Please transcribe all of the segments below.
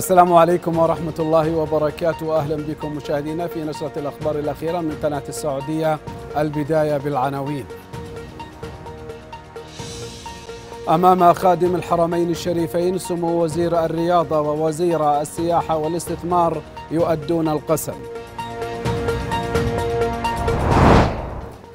السلام عليكم ورحمة الله وبركاته أهلا بكم مشاهدينا في نشرة الأخبار الأخيرة من قناة السعودية البداية بالعناوين أمام خادم الحرمين الشريفين سمو وزير الرياضة ووزير السياحة والاستثمار يؤدون القسم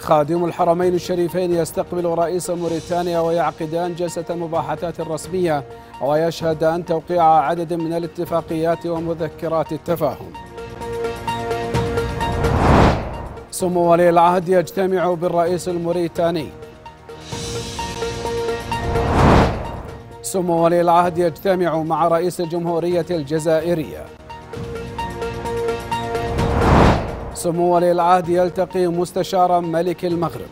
خادم الحرمين الشريفين يستقبل رئيس موريتانيا ويعقدان جلسة المباحثات الرسمية ويشهدان توقيع عدد من الاتفاقيات ومذكرات التفاهم سمو ولي العهد يجتمع بالرئيس الموريتاني سمو ولي العهد يجتمع مع رئيس الجمهورية الجزائرية سمو ولي العهد يلتقي مستشار ملك المغرب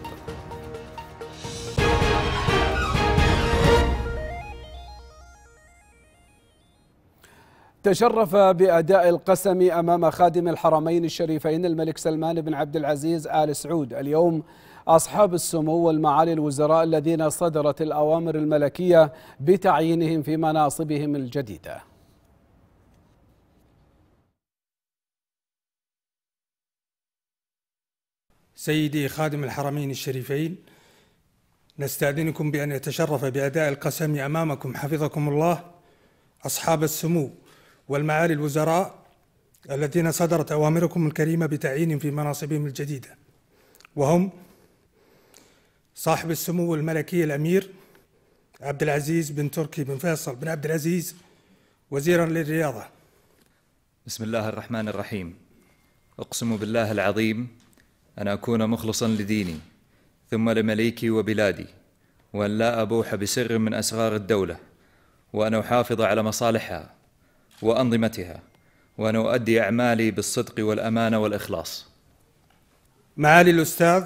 تشرف بأداء القسم أمام خادم الحرمين الشريفين الملك سلمان بن عبد العزيز آل سعود اليوم أصحاب السمو والمعالي الوزراء الذين صدرت الأوامر الملكية بتعيينهم في مناصبهم الجديدة سيدي خادم الحرمين الشريفين نستأذنكم بأن يتشرف بأداء القسم أمامكم حفظكم الله أصحاب السمو والمعالي الوزراء الذين صدرت أوامركم الكريمة بتعيين في مناصبهم الجديدة وهم صاحب السمو الملكي الأمير عبد العزيز بن تركي بن فيصل بن عبد العزيز وزيرا للرياضة بسم الله الرحمن الرحيم أقسم بالله العظيم أن أكون مخلصا لديني ثم لمليكي وبلادي وأن لا أبوح بسر من أسرار الدولة وأن أحافظ على مصالحها وأنظمتها وأن أؤدي أعمالي بالصدق والأمانة والإخلاص معالي الأستاذ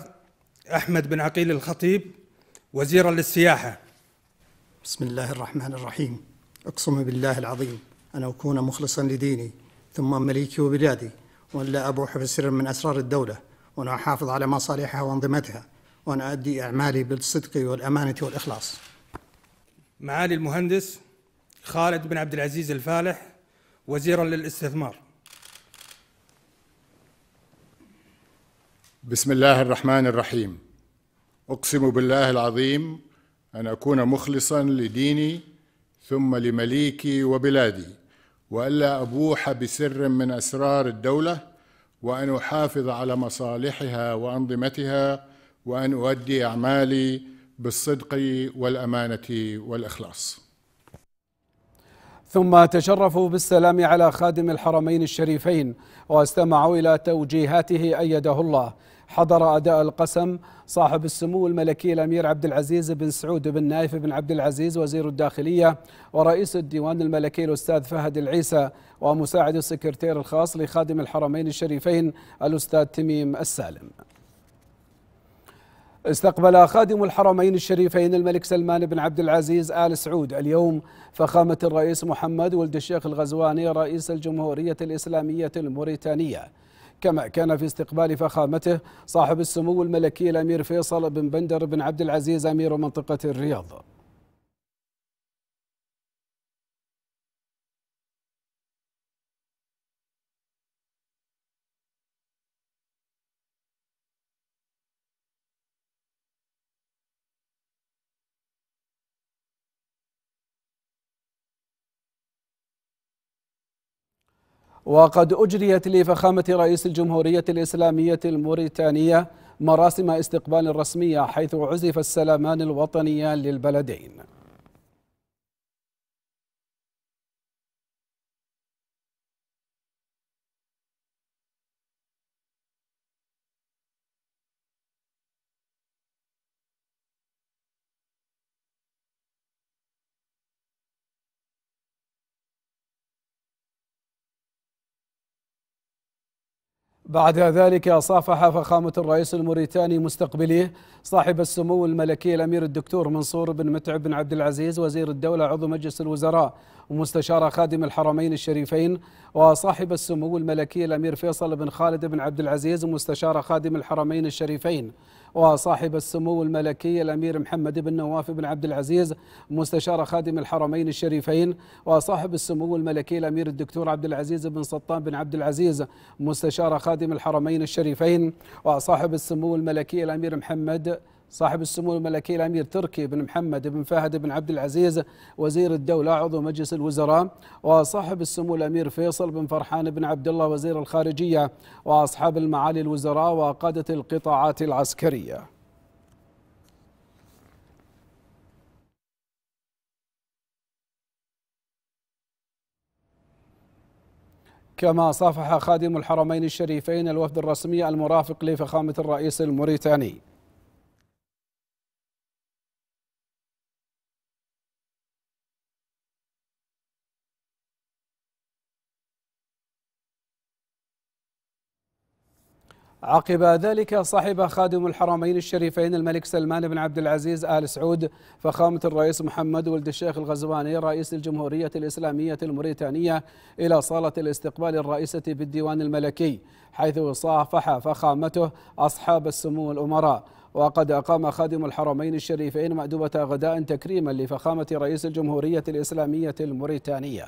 أحمد بن عقيل الخطيب وزيرا للسياحة بسم الله الرحمن الرحيم أقسم بالله العظيم أن أكون مخلصا لديني ثم مليكي وبلادي وأن لا أبوح بسر من أسرار الدولة وأن أحافظ على مصالحها وأنظمتها وأن أؤدي أعمالي بالصدق والأمانة والإخلاص معالي المهندس خالد بن عبد العزيز الفالح وزيرا للاستثمار بسم الله الرحمن الرحيم أقسم بالله العظيم أن أكون مخلصا لديني ثم لمليكي وبلادي وألا أبوح بسر من أسرار الدولة وأن أحافظ على مصالحها وأنظمتها وأن أؤدي أعمالي بالصدق والأمانة والإخلاص ثم تشرفوا بالسلام على خادم الحرمين الشريفين واستمعوا إلى توجيهاته أيده الله حضر أداء القسم صاحب السمو الملكي الأمير عبد العزيز بن سعود بن نايف بن عبد العزيز وزير الداخلية ورئيس الديوان الملكي الأستاذ فهد العيسى ومساعد السكرتير الخاص لخادم الحرمين الشريفين الأستاذ تميم السالم استقبل خادم الحرمين الشريفين الملك سلمان بن عبد العزيز آل سعود اليوم فخامة الرئيس محمد ولد الشيخ الغزواني رئيس الجمهورية الإسلامية الموريتانية كما كان في استقبال فخامته صاحب السمو الملكي الأمير فيصل بن بندر بن عبد العزيز أمير منطقة الرياض وقد أجريت لفخامة رئيس الجمهورية الإسلامية الموريتانية مراسم استقبال رسمية حيث عزف السلامان الوطنيان للبلدين بعد ذلك صافح فخامة الرئيس الموريتاني مستقبليه صاحب السمو الملكي الأمير الدكتور منصور بن متعب بن عبد العزيز وزير الدولة عضو مجلس الوزراء ومستشار خادم الحرمين الشريفين وصاحب السمو الملكي الأمير فيصل بن خالد بن عبد العزيز ومستشار خادم الحرمين الشريفين وصاحب السمو الملكي الأمير محمد بن نواف بن عبد العزيز مستشار خادم الحرمين الشريفين وصاحب السمو الملكي الأمير الدكتور عبد العزيز بن سلطان بن عبد العزيز مستشار خادم الحرمين الشريفين وصاحب السمو الملكي الأمير محمد صاحب السمو الملكي الامير تركي بن محمد بن فهد بن عبد العزيز وزير الدوله عضو مجلس الوزراء وصاحب السمو الامير فيصل بن فرحان بن عبد الله وزير الخارجيه واصحاب المعالي الوزراء وقاده القطاعات العسكريه. كما صافح خادم الحرمين الشريفين الوفد الرسمي المرافق لفخامه الرئيس الموريتاني. عقب ذلك صاحب خادم الحرمين الشريفين الملك سلمان بن عبد العزيز آل سعود فخامة الرئيس محمد ولد الشيخ الغزواني رئيس الجمهورية الإسلامية الموريتانية إلى صالة الاستقبال الرئيسة بالديوان الملكي حيث صافح فخامته أصحاب السمو الأمراء وقد أقام خادم الحرمين الشريفين مأدبة غداء تكريما لفخامة رئيس الجمهورية الإسلامية الموريتانية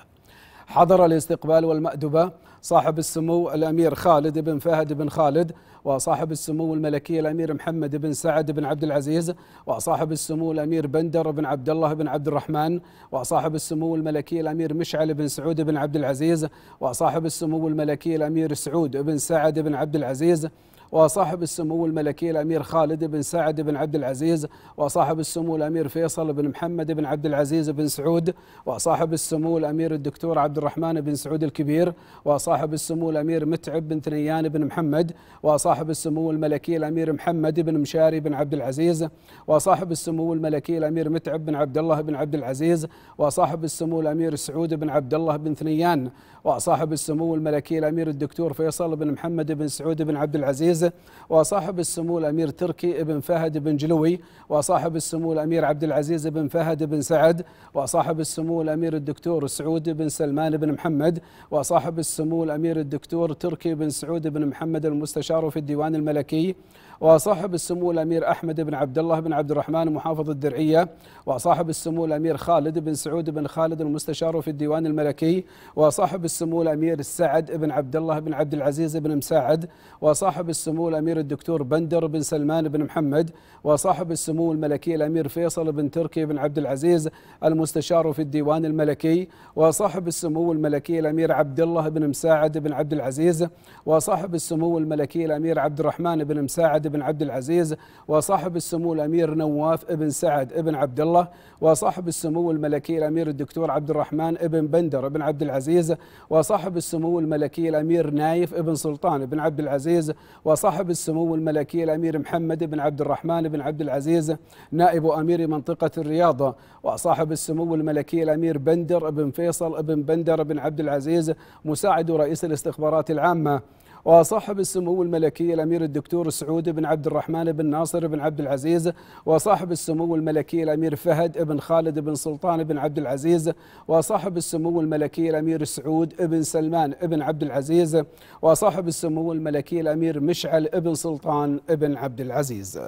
حضر الاستقبال والمأدبة صاحب السمو الأمير خالد بن فهد بن خالد وصاحب السمو الملكي الأمير محمد بن سعد بن عبد العزيز وصاحب السمو الأمير بندر بن عبد الله بن عبد الرحمن وصاحب السمو الملكي الأمير مشعل بن سعود بن عبد العزيز وصاحب السمو الملكي الأمير سعود بن سعد بن عبد العزيز وصاحب السمو الملكي الامير خالد بن سعد بن عبد العزيز وصاحب السمو الامير فيصل بن محمد بن عبد العزيز بن سعود وصاحب السمو الامير الدكتور عبد الرحمن بن سعود الكبير وصاحب السمو الامير متعب بن ثنيان بن محمد وصاحب السمو الملكي الامير محمد بن مشاري بن عبد العزيز وصاحب السمو الملكي الامير متعب بن عبد الله بن عبد العزيز وصاحب السمو الامير سعود بن عبد الله بن ثنيان وصاحب السمو الملكي الامير الدكتور فيصل بن محمد بن سعود بن عبد العزيز عزيز وصاحب السمو الامير تركي بن فهد بن جلوي وصاحب السمو الامير عبد العزيز بن فهد بن سعد وصاحب السمو الامير الدكتور سعود بن سلمان بن محمد وصاحب السمو الامير الدكتور تركي بن سعود بن محمد المستشار في الديوان الملكي وصاحب السمو الامير احمد بن عبد الله بن عبد الرحمن محافظ الدرعيه وصاحب السمو الامير خالد بن سعود بن خالد المستشار في الديوان الملكي وصاحب السمو الامير سعد بن عبد الله بن عبد العزيز بن مساعد وصاحب السمو الامير الدكتور بندر بن سلمان بن محمد وصاحب السمو الملكي الامير فيصل بن تركي بن عبد العزيز المستشار في الديوان الملكي وصاحب السمو الملكي الامير عبد الله بن مساعد بن عبد العزيز وصاحب السمو الملكي الامير عبد الرحمن بن مساعد بن عبد العزيز وصاحب السمو الامير نواف بن سعد بن عبد الله وصاحب السمو الملكي الامير الدكتور عبد الرحمن بن بندر بن عبد العزيز وصاحب السمو الملكي الامير نايف بن سلطان بن عبد العزيز وصاحب السمو الملكي الامير محمد بن عبد الرحمن بن عبد العزيز نائب امير منطقه الرياضه وصاحب السمو الملكي الامير بندر بن فيصل بن بندر بن عبد العزيز مساعد رئيس الاستخبارات العامه وصاحب السمو الملكي الامير الدكتور سعود بن عبد الرحمن بن ناصر بن عبد العزيز وصاحب السمو الملكي الامير فهد بن خالد بن سلطان بن عبد العزيز وصاحب السمو الملكي الامير سعود بن سلمان بن عبد العزيز وصاحب السمو الملكي الامير مشعل بن سلطان بن عبد العزيز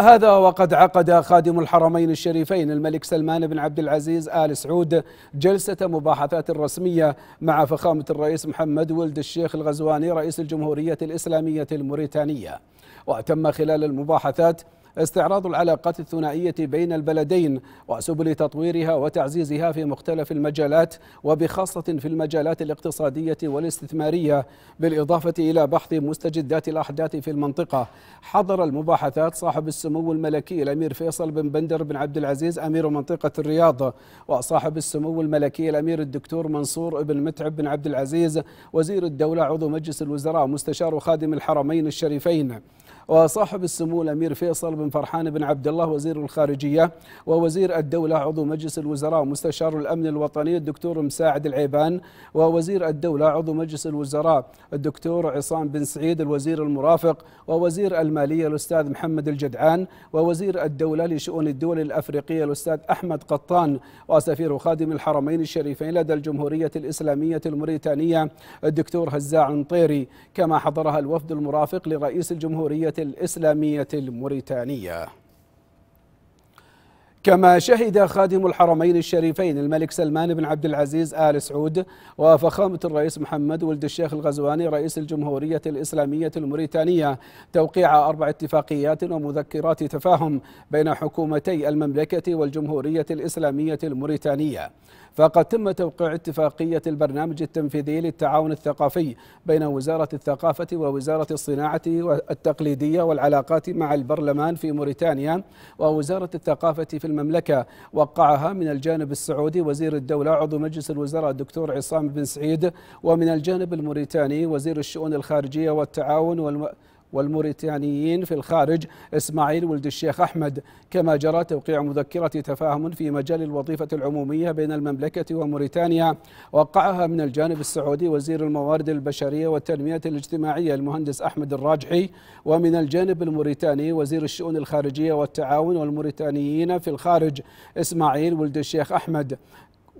هذا وقد عقد خادم الحرمين الشريفين الملك سلمان بن عبد العزيز آل سعود جلسة مباحثات رسمية مع فخامة الرئيس محمد ولد الشيخ الغزواني رئيس الجمهورية الإسلامية الموريتانية وتم خلال المباحثات استعراض العلاقات الثنائية بين البلدين وسبل تطويرها وتعزيزها في مختلف المجالات وبخاصة في المجالات الاقتصادية والاستثمارية بالإضافة إلى بحث مستجدات الأحداث في المنطقة حضر المباحثات صاحب السمو الملكي الأمير فيصل بن بندر بن عبد العزيز أمير منطقة الرياض وصاحب السمو الملكي الأمير الدكتور منصور بن متعب بن عبد العزيز وزير الدولة عضو مجلس الوزراء مستشار خادم الحرمين الشريفين وصاحب السمو الأمير فيصل بن فرحان بن عبد الله وزير الخارجية ووزير الدولة عضو مجلس الوزراء ومستشار الأمن الوطني الدكتور مساعد العيبان ووزير الدولة عضو مجلس الوزراء الدكتور عصام بن سعيد الوزير المرافق ووزير المالية الأستاذ محمد الجدعان ووزير الدولة لشؤون الدول الأفريقية الأستاذ أحمد قطان وسفير خادم الحرمين الشريفين لدى الجمهورية الإسلامية الموريتانية الدكتور هزاع المطيري كما حضرها الوفد المرافق لرئيس الجمهورية الإسلامية الموريتانية كما شهد خادم الحرمين الشريفين الملك سلمان بن عبد العزيز آل سعود وفخامة الرئيس محمد ولد الشيخ الغزواني رئيس الجمهورية الإسلامية الموريتانية توقيع أربع اتفاقيات ومذكرات تفاهم بين حكومتي المملكة والجمهورية الإسلامية الموريتانية فقد تم توقيع اتفاقية البرنامج التنفيذي للتعاون الثقافي بين وزارة الثقافة ووزارة الصناعة التقليدية والعلاقات مع البرلمان في موريتانيا ووزارة الثقافة في المملكة وقعها من الجانب السعودي وزير الدولة عضو مجلس الوزراء الدكتور عصام بن سعيد ومن الجانب الموريتاني وزير الشؤون الخارجية والتعاون والم... والموريتانيين في الخارج إسماعيل ولد الشيخ أحمد كما جرى توقيع مذكرة تفاهم في مجال الوظيفة العمومية بين المملكة وموريتانيا وقعها من الجانب السعودي وزير الموارد البشرية والتنمية الاجتماعية المهندس أحمد الراجحي ومن الجانب الموريتاني وزير الشؤون الخارجية والتعاون والموريتانيين في الخارج إسماعيل ولد الشيخ أحمد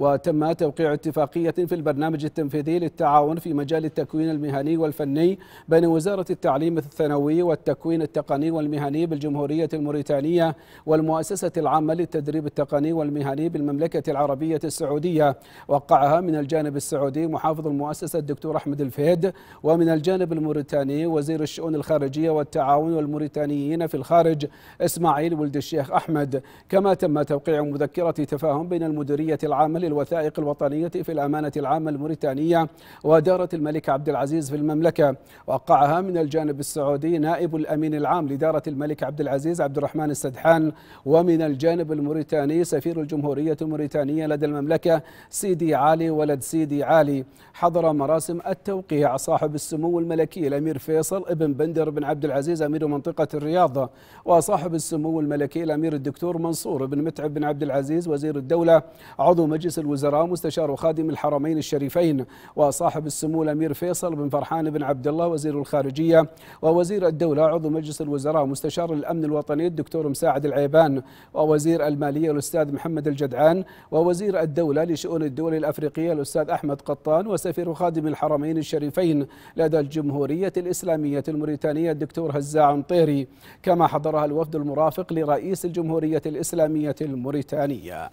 وتم توقيع اتفاقية في البرنامج التنفيذي للتعاون في مجال التكوين المهني والفني بين وزارة التعليم الثانوي والتكوين التقني والمهني بالجمهورية الموريتانية والمؤسسة العامة للتدريب التقني والمهني بالمملكة العربية السعودية وقعها من الجانب السعودي محافظ المؤسسة الدكتور أحمد الفهد ومن الجانب الموريتاني وزير الشؤون الخارجية والتعاون والموريتانيين في الخارج إسماعيل ولد الشيخ أحمد كما تم توقيع مذكرة تفاهم بين المديرية العامة الوثائق الوطنية في الأمانة العامة الموريتانية ودارة الملك عبد العزيز في المملكة وقعها من الجانب السعودي نائب الأمين العام لدارة الملك عبد العزيز عبد الرحمن السدحان ومن الجانب الموريتاني سفير الجمهورية الموريتانية لدى المملكة سيدي علي ولد سيدي علي حضر مراسم التوقيع صاحب السمو الملكي الأمير فيصل ابن بندر بن عبد العزيز أمير منطقة الرياض وصاحب السمو الملكي الأمير الدكتور منصور بن متعب بن عبد العزيز وزير الدولة عضو مجلس الوزراء مستشار خادم الحرمين الشريفين وصاحب السمو الأمير فيصل بن فرحان بن عبد الله وزير الخارجية ووزير الدولة عضو مجلس الوزراء مستشار الأمن الوطني الدكتور مساعد العيبان ووزير المالية الأستاذ محمد الجدعان ووزير الدولة لشؤون الدول الأفريقية الأستاذ أحمد قطان وسفير خادم الحرمين الشريفين لدى الجمهورية الإسلامية الموريتانية الدكتور هزاع مطيري كما حضرها الوفد المرافق لرئيس الجمهورية الإسلامية الموريتانية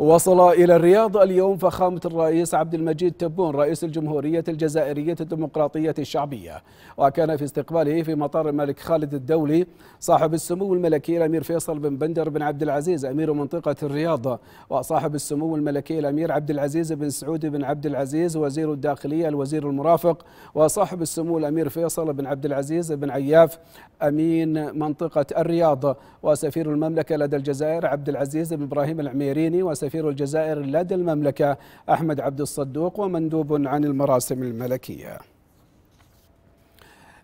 وصل إلى الرياض اليوم فخامة الرئيس عبد المجيد تبون رئيس الجمهورية الجزائرية الديمقراطية الشعبية وكان في استقباله في مطار الملك خالد الدولي صاحب السمو الملكي الأمير فيصل بن بندر بن عبد العزيز أمير منطقة الرياض وصاحب السمو الملكي الأمير عبد العزيز بن سعود بن عبد العزيز وزير الداخلية الوزير المرافق وصاحب السمو الأمير فيصل بن عبد العزيز بن عياف أمين منطقة الرياض وسفير المملكة لدى الجزائر عبد العزيز بن إبراهيم العميريني وسفير سفير الجزائر لدى المملكة أحمد عبد الصدوق ومندوب عن المراسم الملكية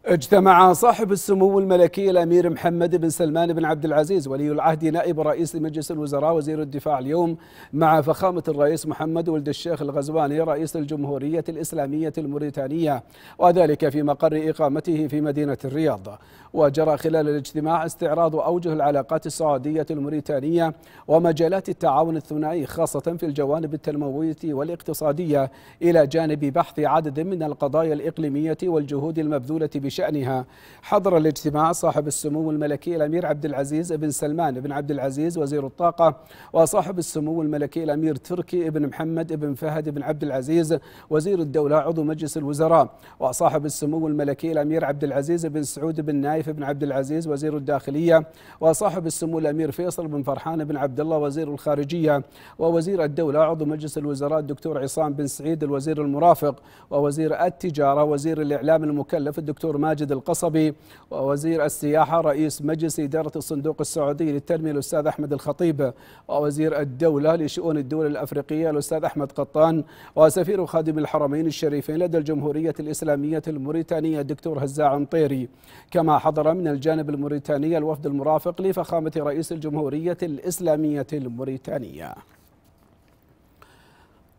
اجتمع صاحب السمو الملكي الامير محمد بن سلمان بن عبد العزيز ولي العهد نائب رئيس مجلس الوزراء وزير الدفاع اليوم مع فخامه الرئيس محمد ولد الشيخ الغزواني رئيس الجمهوريه الاسلاميه الموريتانيه وذلك في مقر اقامته في مدينه الرياض وجرى خلال الاجتماع استعراض اوجه العلاقات السعوديه الموريتانيه ومجالات التعاون الثنائي خاصه في الجوانب التنمويه والاقتصاديه الى جانب بحث عدد من القضايا الاقليميه والجهود المبذوله بشكل بشأنها حضر الاجتماع صاحب السمو الملكي الأمير عبد العزيز بن سلمان بن عبد العزيز وزير الطاقة وصاحب السمو الملكي الأمير تركي بن محمد بن فهد بن عبد العزيز وزير الدولة عضو مجلس الوزراء وصاحب السمو الملكي الأمير عبد العزيز بن سعود بن نايف بن عبد العزيز وزير الداخلية وصاحب السمو الأمير فيصل بن فرحان بن عبد الله وزير الخارجية ووزير الدولة عضو مجلس الوزراء الدكتور عصام بن سعيد الوزير المرافق ووزير التجارة وزير الإعلام المكلف الدكتور ماجد القصبي ووزير السياحة رئيس مجلس إدارة الصندوق السعودي للتنمية الأستاذ أحمد الخطيب ووزير الدولة لشؤون الدول الأفريقية الأستاذ أحمد قطان وسفير خادم الحرمين الشريفين لدى الجمهورية الإسلامية الموريتانية الدكتور هزاع عنطيري كما حضر من الجانب الموريتاني الوفد المرافق لفخامة رئيس الجمهورية الإسلامية الموريتانية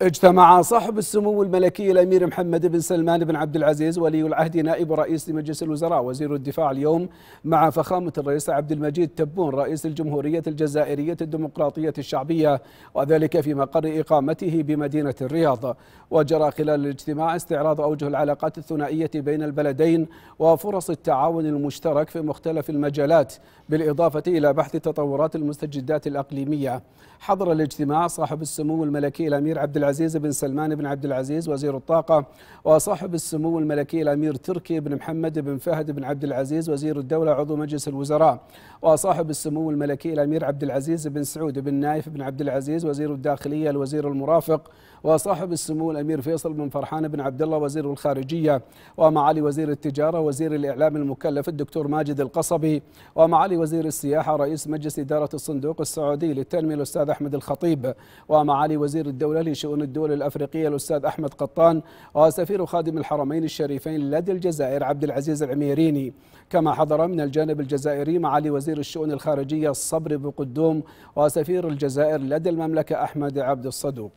اجتمع صاحب السمو الملكي الامير محمد بن سلمان بن عبد العزيز ولي العهد نائب رئيس مجلس الوزراء وزير الدفاع اليوم مع فخامه الرئيس عبد المجيد تبون رئيس الجمهوريه الجزائريه الديمقراطيه الشعبيه وذلك في مقر اقامته بمدينه الرياض وجرى خلال الاجتماع استعراض اوجه العلاقات الثنائيه بين البلدين وفرص التعاون المشترك في مختلف المجالات بالاضافه الى بحث تطورات المستجدات الاقليميه حضر الاجتماع صاحب السمو الملكي الامير عبد العزيز العزيز بن سلمان بن عبد العزيز وزير الطاقة وصاحب السمو الملكي الأمير تركي بن محمد بن فهد بن عبد العزيز وزير الدولة عضو مجلس الوزراء وصاحب السمو الملكي الأمير عبد العزيز بن سعود بن نايف بن عبد العزيز وزير الداخلية الوزير المرافق وصاحب السمو الأمير فيصل بن فرحان بن عبد الله وزير الخارجية ومعالي وزير التجارة وزير الإعلام المكلف الدكتور ماجد القصبي ومعالي وزير السياحة رئيس مجلس إدارة الصندوق السعودي للتنمية الأستاذ أحمد الخطيب ومعالي وزير الدولة لشؤون شؤون الدول الأفريقية الأستاذ أحمد قطان وسفير آه، خادم الحرمين الشريفين لدى الجزائر عبد العزيز العميريني كما حضر من الجانب الجزائري معالي وزير الشؤون الخارجية الصبر بقدوم وسفير آه، الجزائر لدى المملكة أحمد عبد الصدوق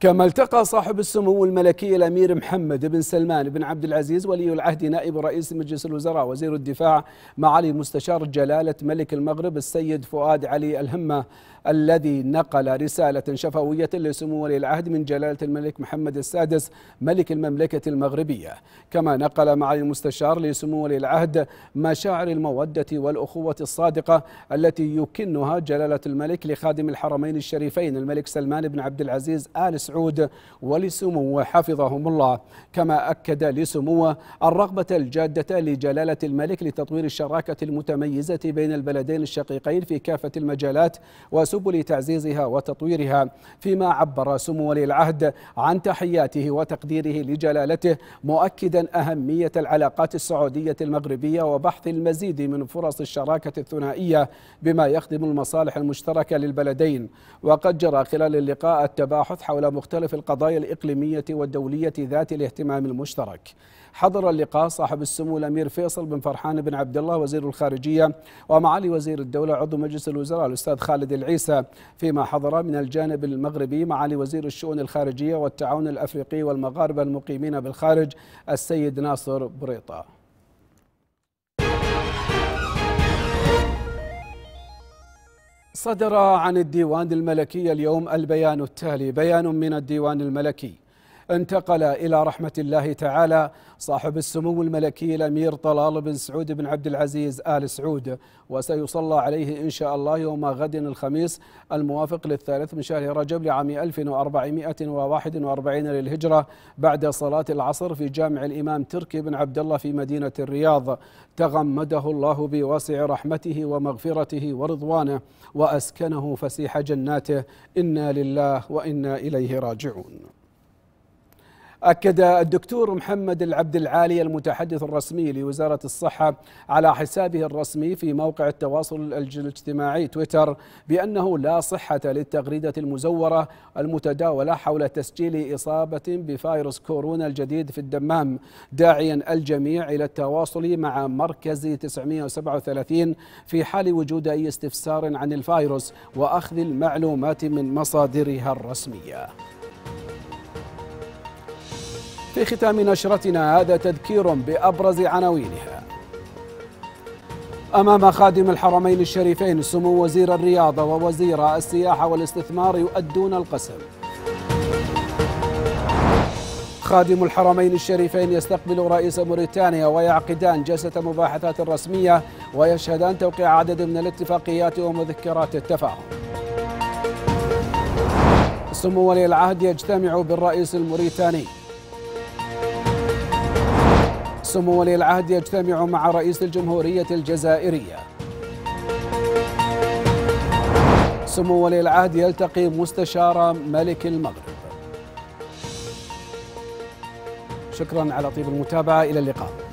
كما التقى صاحب السمو الملكي الامير محمد بن سلمان بن عبد العزيز ولي العهد نائب رئيس مجلس الوزراء وزير الدفاع معالي مستشار جلاله ملك المغرب السيد فؤاد علي الهمه الذي نقل رسالة شفوية لسمو ولي العهد من جلالة الملك محمد السادس ملك المملكة المغربية كما نقل معالي المستشار لسمو ولي العهد مشاعر المودة والأخوة الصادقة التي يكنها جلالة الملك لخادم الحرمين الشريفين الملك سلمان بن عبد العزيز آل سعود ولسموه حفظهم الله كما أكد لسموه الرغبة الجادة لجلالة الملك لتطوير الشراكة المتميزة بين البلدين الشقيقين في كافة المجالات وس سبل تعزيزها وتطويرها فيما عبر سمو ولي العهد عن تحياته وتقديره لجلالته مؤكدا أهمية العلاقات السعودية المغربية وبحث المزيد من فرص الشراكة الثنائية بما يخدم المصالح المشتركة للبلدين وقد جرى خلال اللقاء التباحث حول مختلف القضايا الإقليمية والدولية ذات الاهتمام المشترك حضر اللقاء صاحب السمو الأمير فيصل بن فرحان بن عبد الله وزير الخارجية ومعالي وزير الدولة عضو مجلس الوزراء الأستاذ خالد العيسى فيما حضر من الجانب المغربي معالي وزير الشؤون الخارجية والتعاون الأفريقي والمغاربة المقيمين بالخارج السيد ناصر بريطة صدر عن الديوان الملكي اليوم البيان التالي بيان من الديوان الملكي انتقل إلى رحمة الله تعالى صاحب السمو الملكي الأمير طلال بن سعود بن عبد العزيز آل سعود وسيصلى عليه إن شاء الله يوم غد الخميس الموافق للثالث من شهر رجب لعام 1441 للهجرة بعد صلاة العصر في جامع الإمام تركي بن عبد الله في مدينة الرياض تغمده الله بواسع رحمته ومغفرته ورضوانه وأسكنه فسيح جناته إنا لله وإنا إليه راجعون أكد الدكتور محمد العبد العالي المتحدث الرسمي لوزارة الصحة على حسابه الرسمي في موقع التواصل الاجتماعي تويتر بأنه لا صحة للتغريدة المزورة المتداولة حول تسجيل إصابة بفيروس كورونا الجديد في الدمام داعيا الجميع إلى التواصل مع مركز 937 في حال وجود أي استفسار عن الفيروس وأخذ المعلومات من مصادرها الرسمية في ختام نشرتنا هذا تذكير بأبرز عناوينها أمام خادم الحرمين الشريفين سمو وزير الرياضة ووزير السياحة والاستثمار يؤدون القسم خادم الحرمين الشريفين يستقبل رئيس موريتانيا ويعقدان جلسة مباحثات رسمية ويشهدان توقيع عدد من الاتفاقيات ومذكرات التفاهم سمو ولي العهد يجتمع بالرئيس الموريتاني سمو ولي العهد يجتمع مع رئيس الجمهورية الجزائرية سمو ولي العهد يلتقي مستشار ملك المغرب شكرا على طيب المتابعة إلى اللقاء